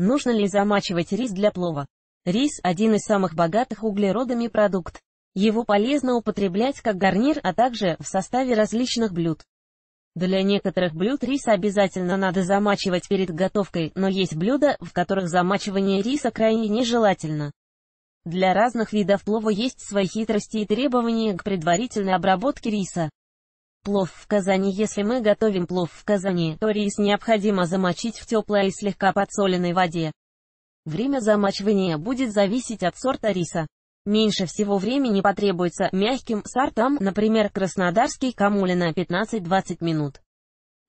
Нужно ли замачивать рис для плова? Рис – один из самых богатых углеродами продукт. Его полезно употреблять как гарнир, а также в составе различных блюд. Для некоторых блюд рис обязательно надо замачивать перед готовкой, но есть блюда, в которых замачивание риса крайне нежелательно. Для разных видов плова есть свои хитрости и требования к предварительной обработке риса. Плов в казане Если мы готовим плов в казане, то рис необходимо замочить в теплой и слегка подсоленной воде. Время замачивания будет зависеть от сорта риса. Меньше всего времени потребуется мягким сортам, например, краснодарский камулина 15-20 минут.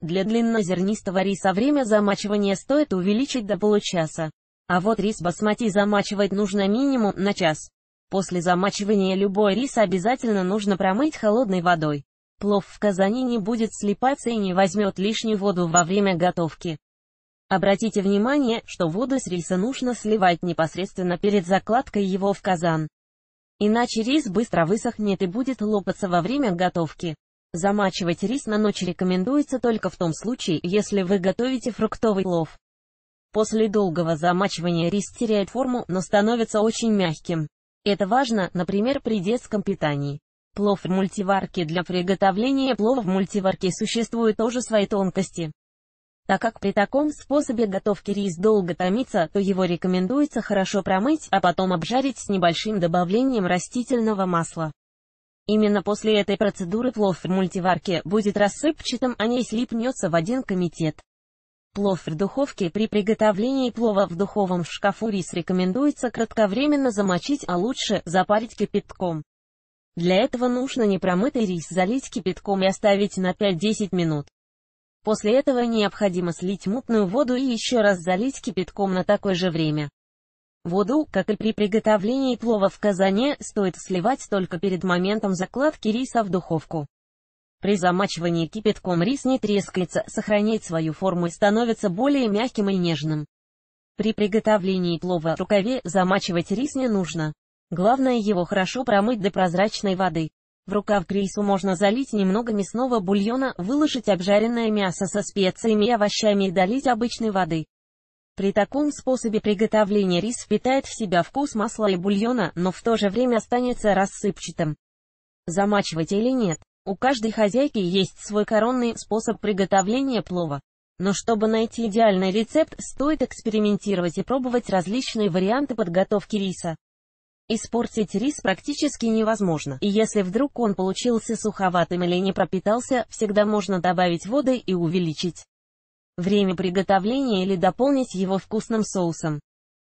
Для длиннозернистого риса время замачивания стоит увеличить до получаса. А вот рис басмати замачивать нужно минимум на час. После замачивания любой рис обязательно нужно промыть холодной водой. Плов в казане не будет слипаться и не возьмет лишнюю воду во время готовки. Обратите внимание, что воду с риса нужно сливать непосредственно перед закладкой его в казан. Иначе рис быстро высохнет и будет лопаться во время готовки. Замачивать рис на ночь рекомендуется только в том случае, если вы готовите фруктовый плов. После долгого замачивания рис теряет форму, но становится очень мягким. Это важно, например, при детском питании. Плов в мультиварке Для приготовления плова в мультиварке существуют тоже свои тонкости. Так как при таком способе готовки рис долго томится, то его рекомендуется хорошо промыть, а потом обжарить с небольшим добавлением растительного масла. Именно после этой процедуры плов в мультиварке будет рассыпчатым, а не слипнется в один комитет. Плов в духовке При приготовлении плова в духовом шкафу рис рекомендуется кратковременно замочить, а лучше запарить кипятком. Для этого нужно непромытый рис залить кипятком и оставить на 5-10 минут. После этого необходимо слить мутную воду и еще раз залить кипятком на такое же время. Воду, как и при приготовлении плова в казане, стоит сливать только перед моментом закладки риса в духовку. При замачивании кипятком рис не трескается, сохраняет свою форму и становится более мягким и нежным. При приготовлении плова в рукаве замачивать рис не нужно. Главное его хорошо промыть до прозрачной воды. В рукав к рису можно залить немного мясного бульона, выложить обжаренное мясо со специями и овощами и долить обычной воды. При таком способе приготовления рис впитает в себя вкус масла и бульона, но в то же время останется рассыпчатым. Замачивать или нет? У каждой хозяйки есть свой коронный способ приготовления плова. Но чтобы найти идеальный рецепт, стоит экспериментировать и пробовать различные варианты подготовки риса. Испортить рис практически невозможно, и если вдруг он получился суховатым или не пропитался, всегда можно добавить воды и увеличить время приготовления или дополнить его вкусным соусом.